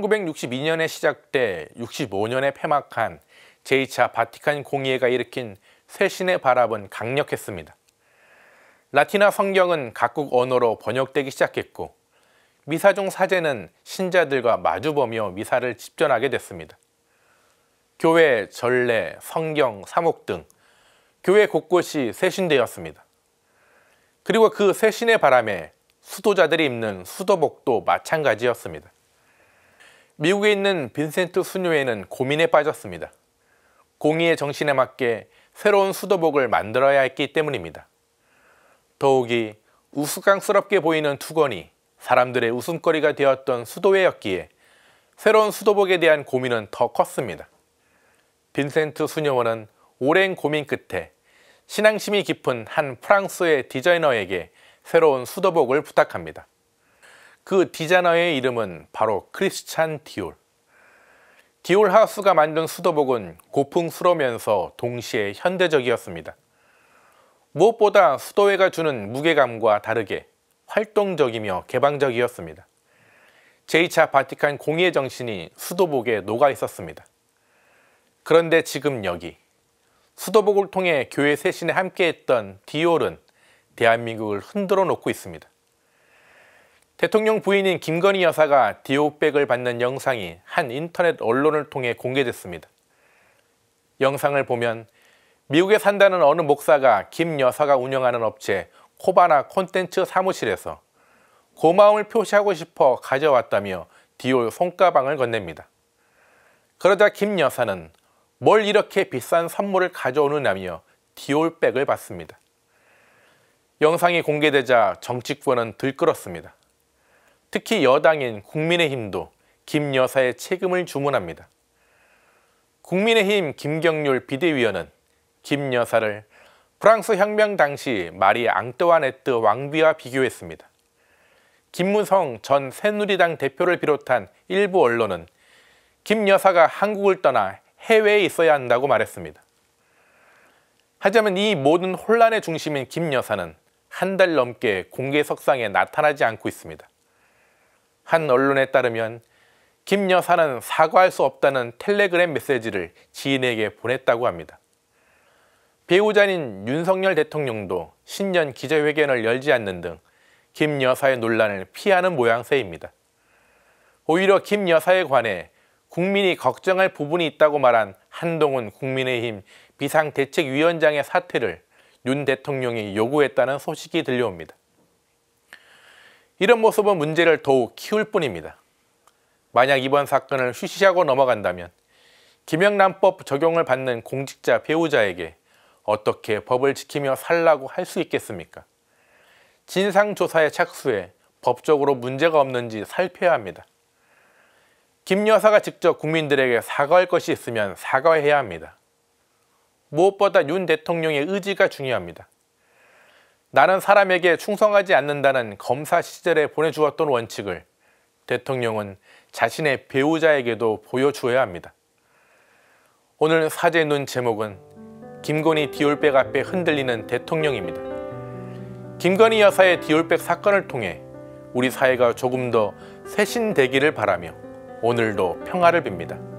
1962년에 시작돼 65년에 폐막한 제2차 바티칸 공의회가 일으킨 쇄신의 바람은 강력했습니다. 라틴어 성경은 각국 언어로 번역되기 시작했고 미사종 사제는 신자들과 마주보며 미사를 집전하게 됐습니다. 교회, 전례, 성경, 사목 등 교회 곳곳이 쇄신되었습니다. 그리고 그 쇄신의 바람에 수도자들이 입는 수도복도 마찬가지였습니다. 미국에 있는 빈센트 수녀회는 고민에 빠졌습니다. 공의의 정신에 맞게 새로운 수도복을 만들어야 했기 때문입니다. 더욱이 우스꽝스럽게 보이는 투건이 사람들의 웃음거리가 되었던 수도회였기에 새로운 수도복에 대한 고민은 더 컸습니다. 빈센트 수녀원은 오랜 고민 끝에 신앙심이 깊은 한 프랑스의 디자이너에게 새로운 수도복을 부탁합니다. 그 디자이너의 이름은 바로 크리스찬 디올. 디올 하우스가 만든 수도복은 고풍스러면서 동시에 현대적이었습니다. 무엇보다 수도회가 주는 무게감과 다르게 활동적이며 개방적이었습니다. 제2차 바티칸 공의 정신이 수도복에 녹아 있었습니다. 그런데 지금 여기 수도복을 통해 교회 세신에 함께했던 디올은 대한민국을 흔들어 놓고 있습니다. 대통령 부인인 김건희 여사가 디오백을 받는 영상이 한 인터넷 언론을 통해 공개됐습니다. 영상을 보면 미국에 산다는 어느 목사가 김 여사가 운영하는 업체 코바나 콘텐츠 사무실에서 고마움을 표시하고 싶어 가져왔다며 디올 손가방을 건넵니다. 그러자 김 여사는 뭘 이렇게 비싼 선물을 가져오느냐며 디올백을 받습니다. 영상이 공개되자 정치권은 들끓었습니다. 특히 여당인 국민의힘도 김 여사의 책임을 주문합니다. 국민의힘 김경률 비대위원은 김 여사를 프랑스 혁명 당시 마리 앙뚜아네트 왕비와 비교했습니다. 김무성 전 새누리당 대표를 비롯한 일부 언론은 김 여사가 한국을 떠나 해외에 있어야 한다고 말했습니다. 하지만 이 모든 혼란의 중심인 김 여사는 한 달 넘게 공개 석상에 나타나지 않고 있습니다. 한 언론에 따르면 김 여사는 사과할 수 없다는 텔레그램 메시지를 지인에게 보냈다고 합니다. 배우자인 윤석열 대통령도 신년 기자회견을 열지 않는 등 김 여사의 논란을 피하는 모양새입니다. 오히려 김 여사에 관해 국민이 걱정할 부분이 있다고 말한 한동훈 국민의힘 비상대책위원장의 사퇴를 윤 대통령이 요구했다는 소식이 들려옵니다. 이런 모습은 문제를 더욱 키울 뿐입니다. 만약 이번 사건을 휴시하고 넘어간다면 김영란법 적용을 받는 공직자 배우자에게 어떻게 법을 지키며 살라고 할 수 있겠습니까? 진상조사에 착수해 법적으로 문제가 없는지 살펴야 합니다. 김 여사가 직접 국민들에게 사과할 것이 있으면 사과해야 합니다. 무엇보다 윤 대통령의 의지가 중요합니다. 나는 사람에게 충성하지 않는다는 검사 시절에 보내주었던 원칙을 대통령은 자신의 배우자에게도 보여주어야 합니다. 오늘 사제 눈 제목은 김건희 디올백 앞에 흔들리는 대통령입니다. 김건희 여사의 디올백 사건을 통해 우리 사회가 조금 더 쇄신되기를 바라며 오늘도 평화를 빕니다.